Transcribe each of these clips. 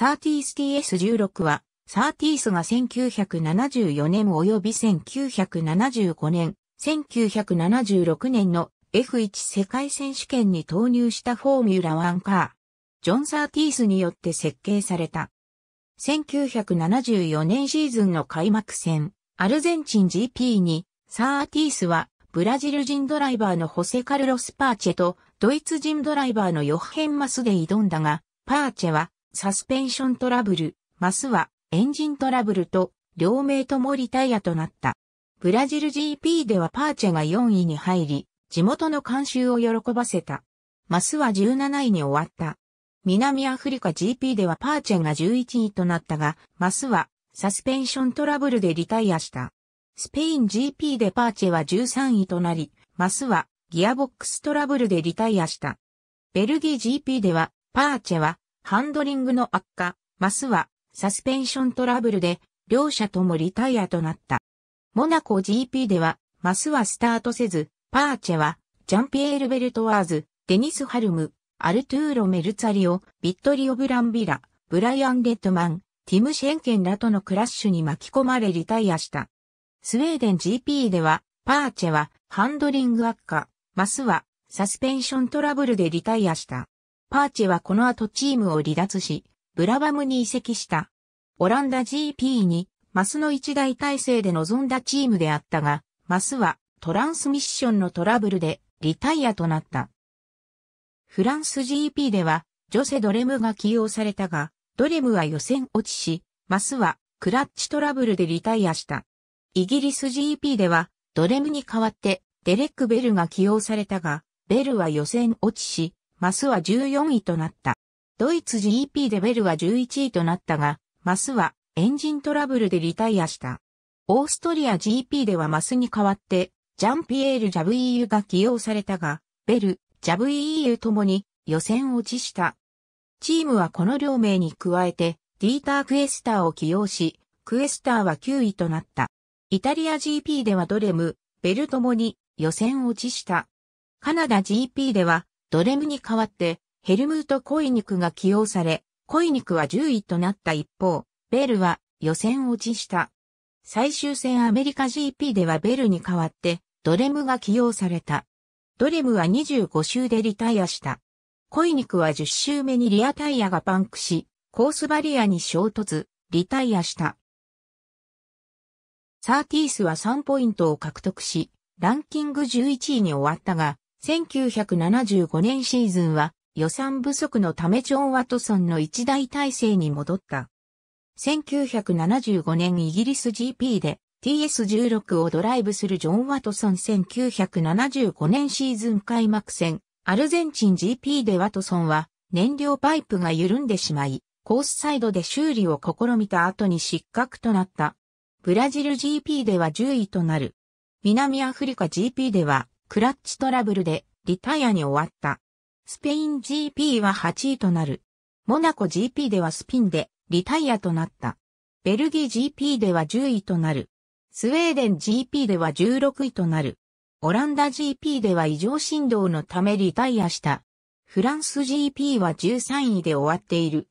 サーティース TS16 は、サーティースが1974年及び1975年、1976年の F1 世界選手権に投入したフォーミュラワンカー、ジョン・サーティースによって設計された。1974年シーズンの開幕戦、アルゼンチン GP に、サーティースは、ブラジル人ドライバーのホセカルロス・パーチェと、ドイツ人ドライバーのヨッヘンマスで挑んだが、パーチェは、サスペンショントラブル、マスはエンジントラブルと両名ともリタイアとなった。ブラジル GP ではパーチェが4位に入り、地元の監修を喜ばせた。マスは17位に終わった。南アフリカ GP ではパーチェが11位となったが、マスはサスペンショントラブルでリタイアした。スペイン GP でパーチェは13位となり、マスはギアボックストラブルでリタイアした。ベルギー GP ではパーチェはハンドリングの悪化、マスはサスペンショントラブルで両者ともリタイアとなった。モナコ GP ではマスはスタートせず、パーチェはジャンピエール・ベルトワーズ、デニス・ハルム、アルトゥーロ・メルツァリオ、ビットリオ・ブランビラ、ブライアン・レッドマン、ティム・シェンケンらとのクラッシュに巻き込まれリタイアした。スウェーデン GP では、パーチェはハンドリング悪化、マスはサスペンショントラブルでリタイアした。パーチェはこの後チームを離脱し、ブラバムに移籍した。オランダ GP に、マスの一大体制で臨んだチームであったが、マスはトランスミッションのトラブルでリタイアとなった。フランス GP では、ジョセ・ドレムが起用されたが、ドレムは予選落ちし、マスはクラッチトラブルでリタイアした。イギリス GP では、ドレムに代わってデレック・ベルが起用されたが、ベルは予選落ちし、マスは14位となった。ドイツ GP でベルは11位となったが、マスはエンジントラブルでリタイアした。オーストリア GP ではマスに代わって、ジャンピエール・ジャブイーユが起用されたが、ベル、ジャブイーユともに予選落ちした。チームはこの両名に加えて、ディーター・クエスターを起用し、クエスターは9位となった。イタリア GP ではドレム、ベルともに予選落ちした。カナダ GP ではドレムに代わって、ヘルムート・コイニクが起用され、コイニクは10位となった一方、ベルは予選落ちした。最終戦アメリカ GP ではベルに代わって、ドレムが起用された。ドレムは25周でリタイアした。コイニクは10周目にリアタイヤがパンクし、コースバリアに衝突、リタイアした。サーティースは3ポイントを獲得し、ランキング11位に終わったが、1975年シーズンは予算不足のためジョン・ワトソンの一大体制に戻った。1975年イギリス GP で TS16 をドライブするジョン・ワトソン1975年シーズン開幕戦、アルゼンチン GP でワトソンは燃料パイプが緩んでしまい、コースサイドで修理を試みた後に失格となった。ブラジル GP では10位となる。南アフリカ GP ではクラッチトラブルでリタイアに終わった。スペイン GP は8位となる。モナコ GP ではスピンでリタイアとなった。ベルギー GP では10位となる。スウェーデン GP では16位となる。オランダ GP では異常振動のためリタイアした。フランス GP は13位で終わっている。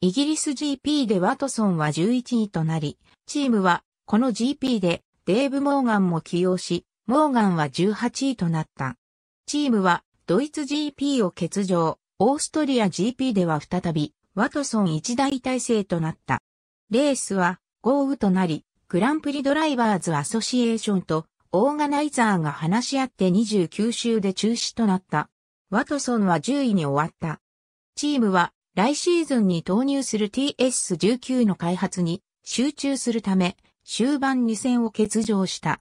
イギリス GP でワトソンは11位となり、チームはこの GP でデーブ・モーガンも起用し、モーガンは18位となった。チームはドイツ GP を欠場、オーストリア GP では再びワトソン一大体制となった。レースは豪雨となり、グランプリドライバーズアソシエーションとオーガナイザーが話し合って29周で中止となった。ワトソンは10位に終わった。チームは来シーズンに投入する TS19 の開発に集中するため終盤2戦を欠場した。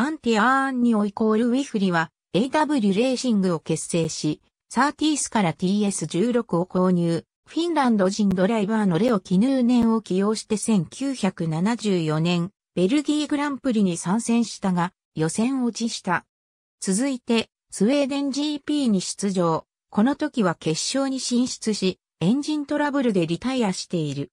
アンティアーンニオイコールウィフリは AW レーシングを結成し、サーティースから TS16 を購入。フィンランド人ドライバーのレオ・キヌーネンを起用して1974年、ベルギーグランプリに参戦したが、予選落ちした。続いて、スウェーデン GP に出場。この時は決勝に進出し、エンジントラブルでリタイアしている。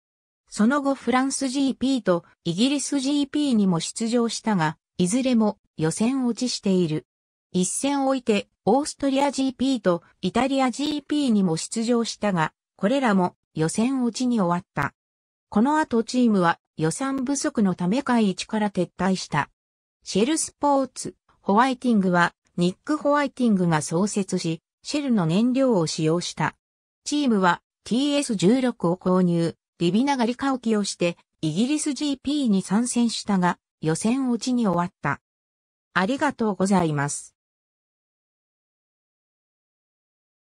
その後フランス GP とイギリス GP にも出場したが、いずれも予選落ちしている。一戦置いて、オーストリア GP とイタリア GP にも出場したが、これらも予選落ちに終わった。この後チームは予算不足のため会一から撤退した。シェルスポーツ、ホワイティングはニック・ホワイティングが創設し、シェルの燃料を使用した。チームは TS16 を購入、リビナガリカを起用してイギリス GP に参戦したが、予選落ちに終わった。ありがとうございます。